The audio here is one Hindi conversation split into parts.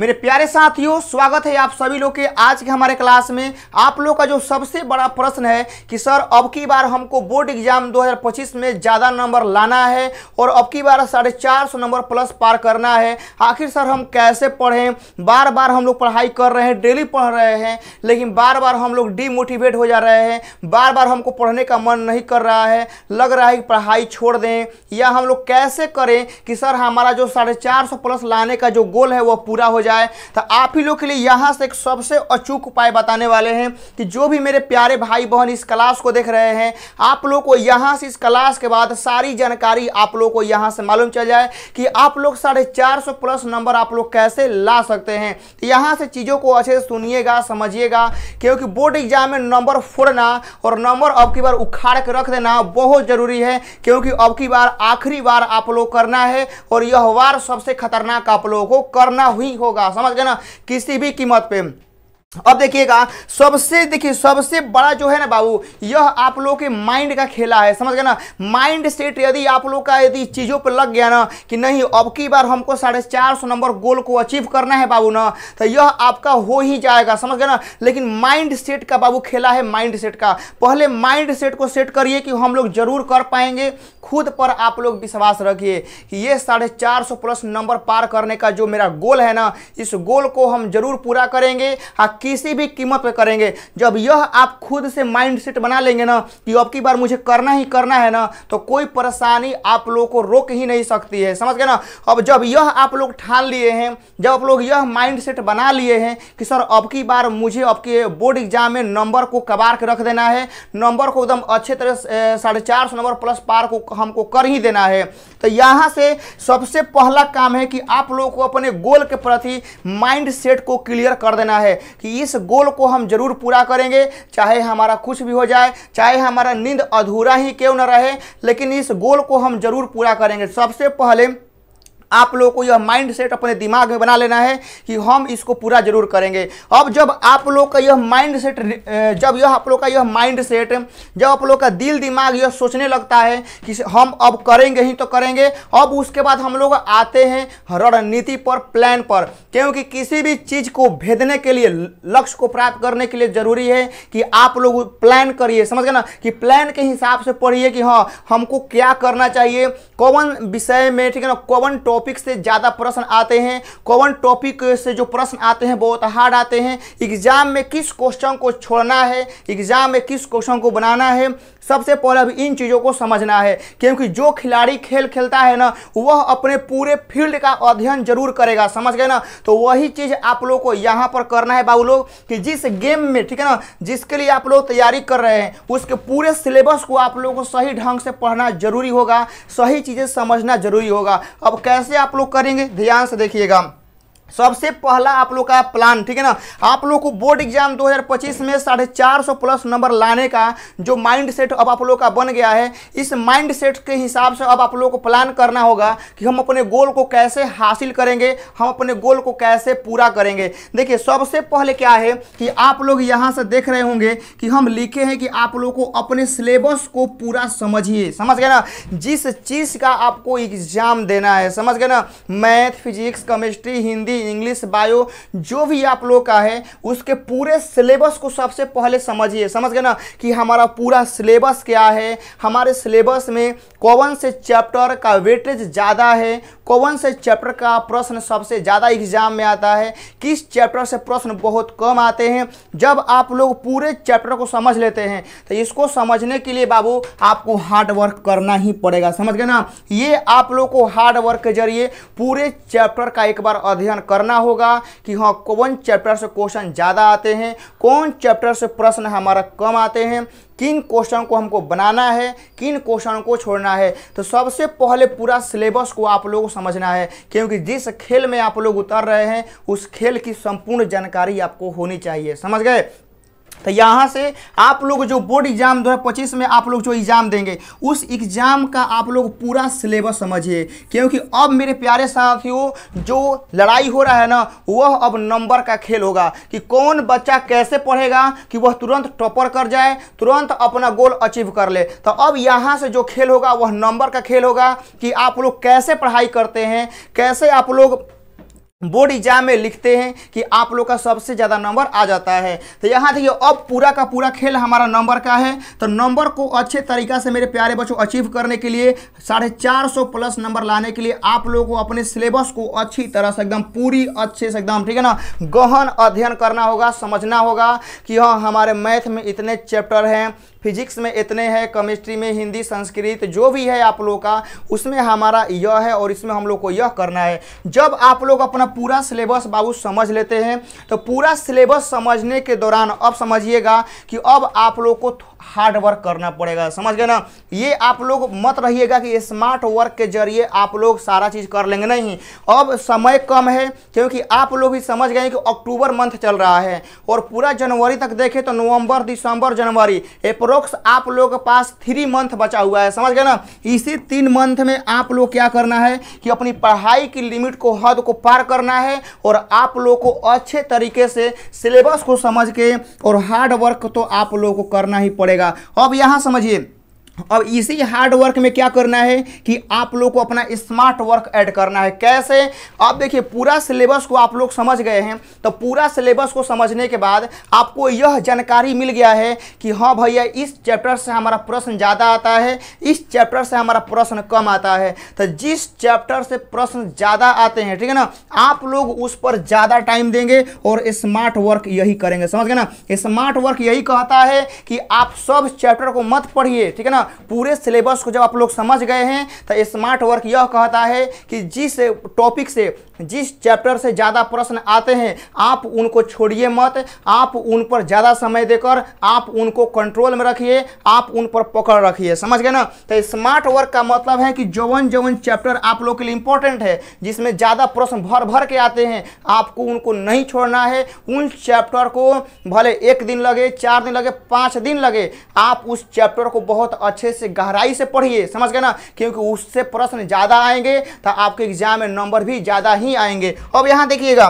मेरे प्यारे साथियों स्वागत है आप सभी लोग के आज के हमारे क्लास में आप लोग का जो सबसे बड़ा प्रश्न है कि सर अब की बार हमको बोर्ड एग्जाम 2025 में ज़्यादा नंबर लाना है और अब की बार साढ़े चार सौ नंबर प्लस पार करना है आखिर सर हम कैसे पढ़ें बार बार हम लोग पढ़ाई कर रहे हैं डेली पढ़ रहे हैं लेकिन बार बार हम लोग डीमोटिवेट हो जा रहे हैं बार बार हमको पढ़ने का मन नहीं कर रहा है लग रहा है कि पढ़ाई छोड़ दें या हम लोग कैसे करें कि सर हमारा जो साढ़े प्लस लाने का जो गोल है वह पूरा हो जाए तो आप ही लोग के लिए यहाँ से एक सबसे अचूक उपाय बताने वाले हैं कि जो भी मेरे प्यारे भाई बहन इस क्लास को देख रहे हैं आप लोग को यहाँ से इस क्लास के बाद सारी जानकारी आप लोग को यहाँ से मालूम चल जाए कि आप लोग साढ़े चार सौ प्लस नंबर आप लोग कैसे ला सकते हैं तो यहाँ से चीज़ों को अच्छे से सुनिएगा समझिएगा क्योंकि बोर्ड एग्जाम में नंबर फोड़ना और नंबर अब की बार उखाड़ के रख देना बहुत ज़रूरी है क्योंकि अब की बार आखिरी बार आप लोग करना है और यह वार सबसे खतरनाक आप लोगों को करना ही होगा होगा समझ गए ना किसी भी कीमत पे अब देखिएगा सबसे देखिए सबसे बड़ा जो है ना बाबू यह आप लोगों के माइंड का खेला है समझ गए ना माइंड सेट यदि आप लोग का यदि चीज़ों पर लग गया ना कि नहीं अब की बार हमको साढ़े चार सौ नंबर गोल को अचीव करना है बाबू ना तो यह आपका हो ही जाएगा समझ गए ना लेकिन माइंड सेट का बाबू खेला है माइंड सेट का पहले माइंड सेट को सेट करिए कि हम लोग जरूर कर पाएंगे खुद पर आप लोग विश्वास रखिए कि ये साढ़े चार सौ प्लस नंबर पार करने का जो मेरा गोल है ना इस गोल को हम जरूर पूरा करेंगे हाँ किसी भी कीमत पर करेंगे जब यह आप खुद से माइंड सेट बना लेंगे ना कि अब की बार मुझे करना ही करना है ना तो कोई परेशानी आप लोगों को रोक ही नहीं सकती है समझ गए ना अब जब यह आप लोग ठान लिए हैं जब आप लोग यह माइंड सेट बना लिए हैं कि सर अब की बार मुझे अब के बोर्ड एग्जाम में नंबर को कबार के रख देना है नंबर को एकदम अच्छे तरह से साढ़े चार सौ नंबर प्लस पार को हमको कर ही देना है तो यहाँ से सबसे पहला काम है कि आप लोगों को अपने गोल के प्रति माइंड सेट को क्लियर कर देना है कि इस गोल को हम जरूर पूरा करेंगे चाहे हमारा कुछ भी हो जाए चाहे हमारा नींद अधूरा ही क्यों न रहे लेकिन इस गोल को हम जरूर पूरा करेंगे सबसे पहले आप लोगों को यह माइंड सेट अपने दिमाग में बना लेना है कि हम इसको पूरा जरूर करेंगे अब जब आप लोग का यह माइंड सेट जब यह आप लोग का यह माइंड सेट जब आप लोग का दिल दिमाग यह सोचने लगता है कि हम अब करेंगे ही तो करेंगे अब उसके बाद हम लोग आते हैं रणनीति पर प्लान पर क्योंकि किसी भी चीज़ को भेदने के लिए लक्ष्य को प्राप्त करने के लिए ज़रूरी है कि आप लोग प्लान करिए समझ गए ना कि प्लान के हिसाब से पढ़िए कि हाँ हमको क्या करना चाहिए कौन विषय में ठीक है ना कौन टॉपिक टॉपिक से ज़्यादा प्रश्न आते हैं कौन टॉपिक से जो प्रश्न आते हैं बहुत हार्ड आते हैं एग्जाम में किस क्वेश्चन को छोड़ना है एग्जाम में किस क्वेश्चन को बनाना है सबसे पहले अभी इन चीज़ों को समझना है क्योंकि जो खिलाड़ी खेल खेलता है ना वह अपने पूरे फील्ड का अध्ययन जरूर करेगा समझ गए ना तो वही चीज़ आप लोग को यहाँ पर करना है बाबू लोग कि जिस गेम में ठीक है ना जिसके लिए आप लोग तैयारी कर रहे हैं उसके पूरे सिलेबस को आप लोग को सही ढंग से पढ़ना जरूरी होगा सही चीज़ें समझना जरूरी होगा अब कैसे आप लोग करेंगे ध्यान से देखिएगा सबसे पहला आप लोग का प्लान ठीक है ना आप लोग को बोर्ड एग्जाम 2025 में साढ़े चार सौ प्लस नंबर लाने का जो माइंड सेट अब आप लोग का बन गया है इस माइंड सेट के हिसाब से अब आप लोग को प्लान करना होगा कि हम अपने गोल को कैसे हासिल करेंगे हम अपने गोल को कैसे पूरा करेंगे देखिए सबसे पहले क्या है कि आप लोग यहाँ से देख रहे होंगे कि हम लिखे हैं कि आप लोग को अपने सिलेबस को पूरा समझिए समझ गए ना जिस चीज़ का आपको एग्जाम देना है समझ गए ना math physics chemistry Hindi English bio जो भी आप लोग का है उसके पूरे सिलेबस को सबसे पहले समझिए समझ गए ना कि हमारा पूरा सिलेबस क्या है हमारे सिलेबस में कौन से चैप्टर का वेटेज ज़्यादा है कौन से चैप्टर का प्रश्न सबसे ज़्यादा एग्जाम में आता है किस चैप्टर से प्रश्न बहुत कम आते हैं जब आप लोग पूरे चैप्टर को समझ लेते हैं तो इसको समझने के लिए बाबू आपको हार्ड वर्क करना ही पड़ेगा समझ गए ना ये आप लोग को हार्ड वर्क के जरिए पूरे चैप्टर का एक बार अध्ययन करना होगा कि हाँ कौन चैप्टर से क्वेश्चन ज़्यादा आते हैं कौन चैप्टर से प्रश्न हमारा कम आते हैं किन क्वेश्चन को हमको बनाना है किन क्वेश्चन को छोड़ना है तो सबसे पहले पूरा सिलेबस को आप लोगों को समझना है क्योंकि जिस खेल में आप लोग उतर रहे हैं उस खेल की संपूर्ण जानकारी आपको होनी चाहिए समझ गए तो यहाँ से आप लोग जो बोर्ड एग्जाम दो हज़ार पच्चीस में आप लोग जो एग्ज़ाम देंगे उस एग्ज़ाम का आप लोग पूरा सिलेबस समझिए क्योंकि अब मेरे प्यारे साथियों जो लड़ाई हो रहा है ना वह अब नंबर का खेल होगा कि कौन बच्चा कैसे पढ़ेगा कि वह तुरंत टॉपर कर जाए तुरंत अपना गोल अचीव कर ले तो अब यहाँ से जो खेल होगा वह नंबर का खेल होगा कि आप लोग कैसे पढ़ाई करते हैं कैसे आप लोग बोर्ड एग्जाम में लिखते हैं कि आप लोग का सबसे ज़्यादा नंबर आ जाता है तो यहाँ देखिए अब पूरा का पूरा खेल हमारा नंबर का है तो नंबर को अच्छे तरीका से मेरे प्यारे बच्चों अचीव करने के लिए साढ़े चार सौ प्लस नंबर लाने के लिए आप लोगों को अपने सिलेबस को अच्छी तरह से एकदम पूरी अच्छे से एकदम ठीक है ना गहन अध्ययन करना होगा समझना होगा कि हाँ हमारे मैथ में इतने चैप्टर हैं फिजिक्स में इतने हैं केमिस्ट्री में हिंदी संस्कृत जो भी है आप लोगों का उसमें हमारा यह है और इसमें हम लोग को यह करना है जब आप लोग अपना पूरा सिलेबस बाबू समझ लेते हैं तो पूरा सिलेबस समझने के दौरान अब समझिएगा कि अब आप लोग को हार्ड वर्क करना पड़ेगा समझ गए ना ये आप लोग मत रहिएगा कि स्मार्ट वर्क के जरिए आप लोग सारा चीज़ कर लेंगे नहीं अब समय कम है क्योंकि आप लोग भी समझ गए कि अक्टूबर मंथ चल रहा है और पूरा जनवरी तक देखें तो नवंबर दिसंबर जनवरी अप्रोक्स आप लोग के पास थ्री मंथ बचा हुआ है समझ गए ना इसी तीन मंथ में आप लोग क्या करना है कि अपनी पढ़ाई की लिमिट को हद को पार करना है और आप लोग को अच्छे तरीके से सिलेबस को समझ के और हार्ड वर्क तो आप लोग को करना ही पड़ेगा पड़ेगा अब यहां समझिए अब इसी हार्ड वर्क में क्या करना है कि आप लोग को अपना स्मार्ट वर्क ऐड करना है कैसे अब देखिए पूरा सिलेबस को आप लोग समझ गए हैं तो पूरा सिलेबस को समझने के बाद आपको यह जानकारी मिल गया है कि हाँ भैया इस चैप्टर से हमारा प्रश्न ज़्यादा आता है इस चैप्टर से हमारा प्रश्न कम आता है तो जिस चैप्टर से प्रश्न ज़्यादा आते हैं ठीक है ना आप लोग उस पर ज़्यादा टाइम देंगे और स्मार्ट वर्क यही करेंगे समझ गए ना स्मार्ट वर्क यही कहता है कि आप सब चैप्टर को मत पढ़िए ठीक है ना ना पूरे सिलेबस को जब आप लोग समझ गए हैं तो स्मार्ट वर्क यह कहता है कि जिस टॉपिक से जिस चैप्टर से ज़्यादा प्रश्न आते हैं आप उनको छोड़िए मत आप उन पर ज़्यादा समय देकर आप उनको कंट्रोल में रखिए आप उन पर पकड़ रखिए समझ गए ना तो स्मार्ट वर्क का मतलब है कि जवन जवन चैप्टर आप लोग के लिए इंपॉर्टेंट है जिसमें ज़्यादा प्रश्न भर भर के आते हैं आपको उनको नहीं छोड़ना है उन चैप्टर को भले एक दिन लगे चार दिन लगे पाँच दिन लगे आप उस चैप्टर को बहुत अच्छे से गहराई से पढ़िए समझ गए ना क्योंकि उससे प्रश्न ज़्यादा आएंगे तो आपके एग्जाम में नंबर भी ज़्यादा ही आएंगे अब यहाँ देखिएगा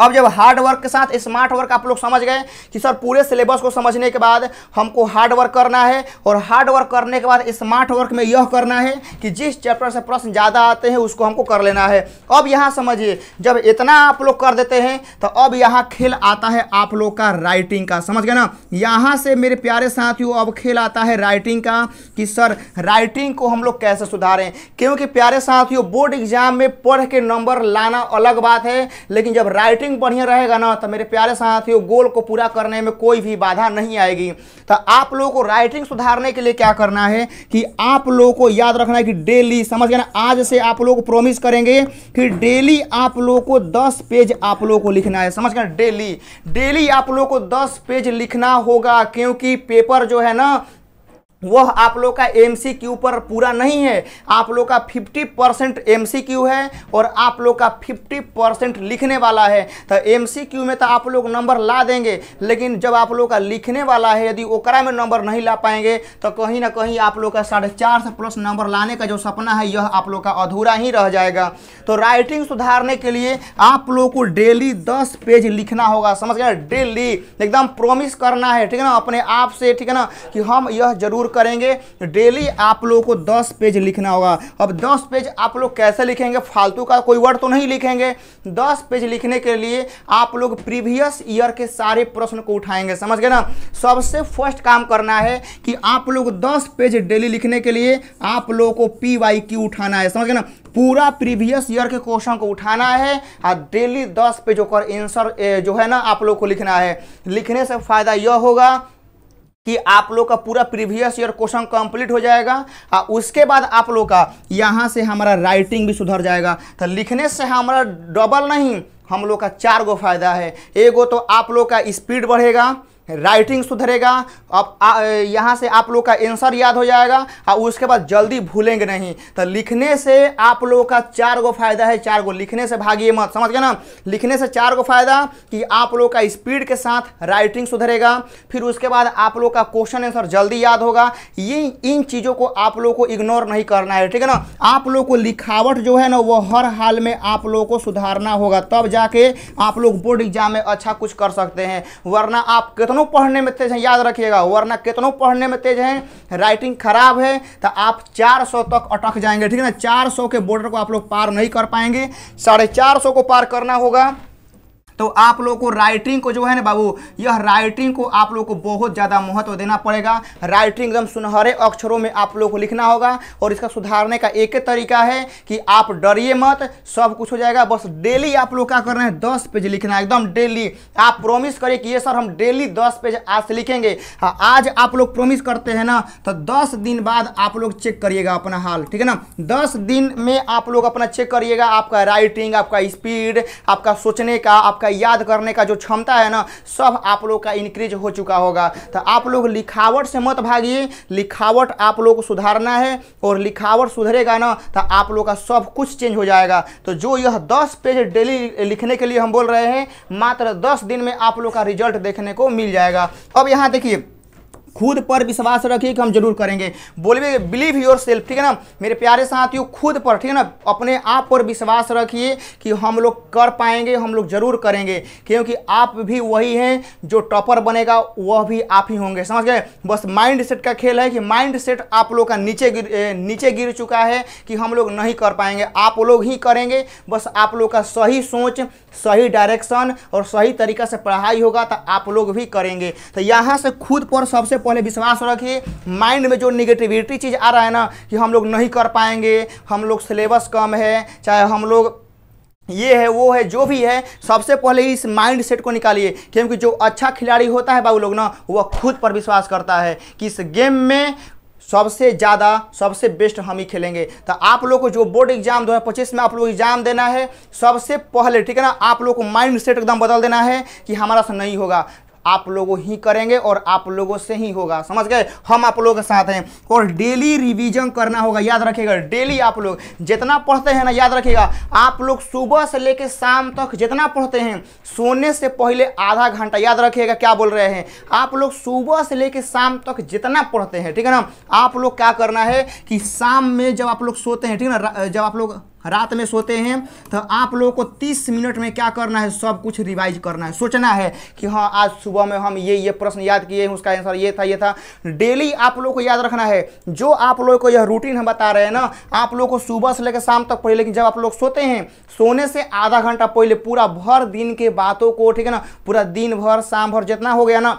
अब जब हार्ड वर्क के साथ स्मार्ट वर्क आप लोग समझ गए कि सर पूरे सिलेबस को समझने के बाद हमको हार्ड वर्क करना है और हार्ड वर्क करने के बाद स्मार्ट वर्क में यह करना है कि जिस चैप्टर से प्रश्न ज़्यादा आते हैं उसको हमको कर लेना है अब यहाँ समझिए जब इतना आप लोग कर देते हैं तो अब यहाँ खेल आता है आप लोग का राइटिंग का समझ गए ना यहाँ से मेरे प्यारे साथियों अब खेल आता है राइटिंग का कि सर राइटिंग को हम लोग कैसे सुधारें क्योंकि प्यारे साथियों बोर्ड एग्जाम में पढ़ के नंबर लाना अलग बात है लेकिन जब राइटिंग शूटिंग बढ़िया रहेगा ना तो मेरे प्यारे साथियों गोल को पूरा करने में कोई भी बाधा नहीं आएगी तो आप लोगों को राइटिंग सुधारने के लिए क्या करना है कि आप लोगों को याद रखना है कि डेली समझ गए ना आज से आप लोग प्रोमिस करेंगे कि डेली आप लोगों को दस पेज आप लोगों को लिखना है समझ गए डेली डेली आप लोग को दस पेज लिखना होगा क्योंकि पेपर जो है ना वह आप लोग का एम पर पूरा नहीं है आप लोग का 50 परसेंट एम है और आप लोग का 50 परसेंट लिखने वाला है तो एम में तो आप लोग नंबर ला देंगे लेकिन जब आप लोग का लिखने वाला है यदि ओकरा में नंबर नहीं ला पाएंगे तो कहीं ना कहीं आप लोग का साढ़े चार से प्लस नंबर लाने का जो सपना है यह आप लोग का अधूरा ही रह जाएगा तो राइटिंग सुधारने के लिए आप लोग को डेली दस पेज लिखना होगा समझ गए डेली एकदम प्रोमिस करना है ठीक है ना अपने आप से ठीक है ना कि हम यह जरूर जरूर करेंगे डेली आप लोगों को दस पेज लिखना होगा अब दस पेज आप लोग कैसे लिखेंगे फालतू का कोई वर्ड तो नहीं लिखेंगे दस पेज लिखने के लिए आप लोग प्रीवियस ईयर के सारे प्रश्न को उठाएंगे समझ गए ना सबसे फर्स्ट काम करना है कि आप लोग दस पेज डेली लिखने के लिए आप लोगों को पी वाई क्यू उठाना है समझ गए ना पूरा प्रीवियस ईयर के क्वेश्चन को उठाना है और डेली दस पेज होकर आंसर जो है ना आप लोग को लिखना है लिखने से फ़ायदा यह होगा कि आप लोग का पूरा प्रीवियस ईयर क्वेश्चन कंप्लीट हो जाएगा आ, उसके बाद आप लोग का यहाँ से हमारा राइटिंग भी सुधर जाएगा तो लिखने से हमारा डबल नहीं हम लोग का चार गो फायदा है एगो तो आप लोग का स्पीड बढ़ेगा राइटिंग सुधरेगा अब यहाँ से आप लोग का आंसर याद हो जाएगा और उसके बाद जल्दी भूलेंगे नहीं तो लिखने से आप लोगों का चार गो फायदा है चार गो लिखने से भागिए मत समझ गए ना लिखने से चार गो फायदा कि आप लोग का स्पीड के साथ राइटिंग सुधरेगा फिर उसके बाद आप लोग का क्वेश्चन आंसर जल्दी याद होगा ये इन चीज़ों को आप लोग को इग्नोर नहीं करना है ठीक है ना आप लोग को लिखावट जो है ना वो हर हाल में आप लोगों को सुधारना होगा तब जाके आप लोग बोर्ड एग्जाम में अच्छा कुछ कर सकते हैं वरना आप कितना कितनों पढ़ने में तेज हैं याद रखिएगा वरना कितनों पढ़ने में तेज हैं राइटिंग खराब है तो आप 400 तक अटक जाएंगे ठीक है ना 400 के बॉर्डर को आप लोग पार नहीं कर पाएंगे साढ़े चार सौ को पार करना होगा तो आप लोगों को राइटिंग को जो है ना बाबू यह राइटिंग को आप लोगों को बहुत ज़्यादा महत्व देना पड़ेगा राइटिंग एकदम सुनहरे अक्षरों में आप लोगों को लिखना होगा और इसका सुधारने का एक ही तरीका है कि आप डरिए मत सब कुछ हो जाएगा बस डेली आप लोग क्या करना है दस पेज लिखना एकदम डेली आप प्रोमिस करिए कि ये सर हम डेली दस पेज आज से लिखेंगे हाँ आज आप लोग प्रोमिस करते हैं ना तो दस दिन बाद आप लोग चेक करिएगा अपना हाल ठीक है ना दस दिन में आप लोग अपना चेक करिएगा आपका राइटिंग आपका स्पीड आपका सोचने का आपका आपका याद करने का जो क्षमता है ना सब आप लोग का इंक्रीज हो चुका होगा तो आप लोग लिखावट से मत भागिए लिखावट आप लोग को सुधारना है और लिखावट सुधरेगा ना तो आप लोग का सब कुछ चेंज हो जाएगा तो जो यह दस पेज डेली लिखने के लिए हम बोल रहे हैं मात्र दस दिन में आप लोग का रिजल्ट देखने को मिल जाएगा अब यहाँ देखिए खुद पर विश्वास रखिए कि हम जरूर करेंगे बोलिए बिलीव योर सेल्फ ठीक है ना मेरे प्यारे साथियों खुद पर ठीक है ना अपने आप पर विश्वास रखिए कि हम लोग कर पाएंगे हम लोग जरूर करेंगे क्योंकि आप भी वही हैं जो टॉपर बनेगा वह भी आप ही होंगे समझ गए बस माइंड सेट का खेल है कि माइंड सेट आप लोग का नीचे गिर नीचे गिर चुका है कि हम लोग नहीं कर पाएंगे आप लोग ही करेंगे बस आप लोग का सही सोच सही डायरेक्शन और सही तरीका से पढ़ाई होगा तो आप लोग भी करेंगे तो यहाँ से खुद पर सबसे पहले विश्वास रखिए माइंड में जो निगेटिविटी चीज़ आ रहा है ना कि हम लोग नहीं कर पाएंगे हम लोग सिलेबस कम है चाहे हम लोग ये है वो है जो भी है सबसे पहले इस माइंड सेट को निकालिए क्योंकि जो अच्छा खिलाड़ी होता है बाबू लोग ना वह खुद पर विश्वास करता है कि इस गेम में सबसे ज़्यादा सबसे बेस्ट हम ही खेलेंगे तो आप लोग को जो बोर्ड एग्जाम 2025 में आप लोग एग्जाम देना है सबसे पहले ठीक है ना आप लोग को माइंड सेट एकदम बदल देना है कि हमारा से नहीं होगा आप लोगों ही करेंगे और आप लोगों से ही होगा समझ गए हम आप लोगों के साथ हैं और डेली रिवीजन करना होगा याद रखिएगा डेली आप लोग जितना पढ़ते हैं ना याद रखिएगा आप लोग सुबह से लेकर शाम तक जितना पढ़ते हैं सोने से पहले आधा घंटा याद रखिएगा क्या बोल रहे हैं आप लोग सुबह से लेकर शाम तक जितना पढ़ते हैं ठीक है ना आप लोग क्या करना है कि शाम में जब आप लोग सोते हैं ठीक है ना जब आप लोग रात में सोते हैं तो आप लोगों को तीस मिनट में क्या करना है सब कुछ रिवाइज करना है सोचना है कि हाँ आज सुबह में हम ये ये प्रश्न याद किए हैं उसका आंसर ये था ये था डेली आप लोग को याद रखना है जो आप लोग को यह रूटीन हम बता रहे हैं ना आप लोग को सुबह से लेकर शाम तक पहले लेकिन जब आप लोग सोते हैं सोने से आधा घंटा पहले पूरा भर दिन के बातों को ठीक है ना पूरा दिन भर शाम भर जितना हो गया ना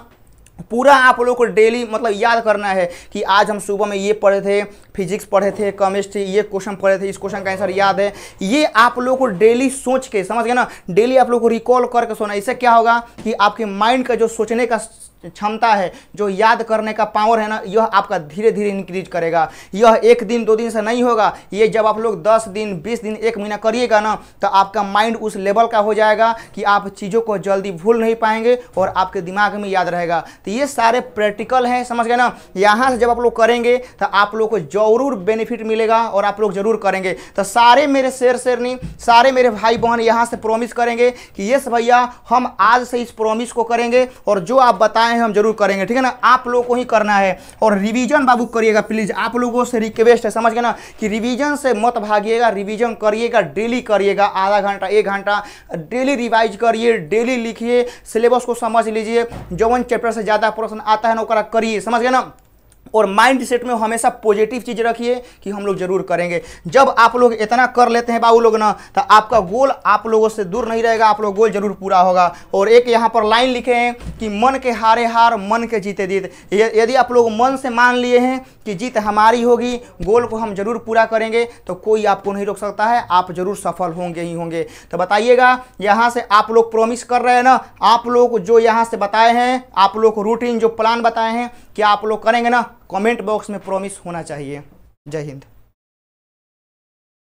पूरा आप लोगों को डेली मतलब याद करना है कि आज हम सुबह में ये पढ़े थे फिजिक्स पढ़े थे केमिस्ट्री ये क्वेश्चन पढ़े थे इस क्वेश्चन का आंसर याद है ये आप लोगों को डेली सोच के समझ गए ना डेली आप लोगों को रिकॉल करके सोना इससे क्या होगा कि आपके माइंड का जो सोचने का क्षमता है जो याद करने का पावर है ना यह आपका धीरे धीरे इंक्रीज करेगा यह एक दिन दो दिन से नहीं होगा ये जब आप लोग दस दिन बीस दिन एक महीना करिएगा ना तो आपका माइंड उस लेवल का हो जाएगा कि आप चीज़ों को जल्दी भूल नहीं पाएंगे और आपके दिमाग में याद रहेगा तो ये सारे प्रैक्टिकल हैं समझ गए ना यहाँ से जब आप लोग करेंगे तो आप लोग को जरूर बेनिफिट मिलेगा और आप लोग जरूर करेंगे तो सारे मेरे शेर शेरनी सारे मेरे भाई बहन यहाँ से प्रोमिस करेंगे कि यस भैया हम आज से इस प्रोमिस को करेंगे और जो आप बताएँ बताए हैं हम जरूर करेंगे ठीक है ना आप लोगों को ही करना है और रिवीजन बाबू करिएगा प्लीज़ आप लोगों से रिक्वेस्ट है समझ गए ना कि रिवीजन से मत भागिएगा रिवीजन करिएगा डेली करिएगा आधा घंटा एक घंटा डेली रिवाइज करिए डेली लिखिए सिलेबस को समझ लीजिए जो चैप्टर से ज़्यादा प्रश्न आता है ना करिए समझ गए ना और माइंड सेट में हमेशा पॉजिटिव चीज़ रखिए कि हम लोग जरूर करेंगे जब आप लोग इतना कर लेते हैं बाबू लोग ना तो आपका गोल आप लोगों से दूर नहीं रहेगा आप लोग गोल जरूर पूरा होगा और एक यहाँ पर लाइन लिखे हैं कि मन के हारे हार मन के जीते जीत यदि आप लोग मन से मान लिए हैं कि जीत हमारी होगी गोल को हम जरूर पूरा करेंगे तो कोई आपको नहीं रोक सकता है आप जरूर सफल होंगे ही होंगे तो बताइएगा यहाँ से आप लोग प्रोमिस कर रहे हैं ना आप लोग जो यहाँ से बताए हैं आप लोग रूटीन जो प्लान बताए हैं क्या आप लोग करेंगे ना कमेंट बॉक्स में प्रॉमिस होना चाहिए जय हिंद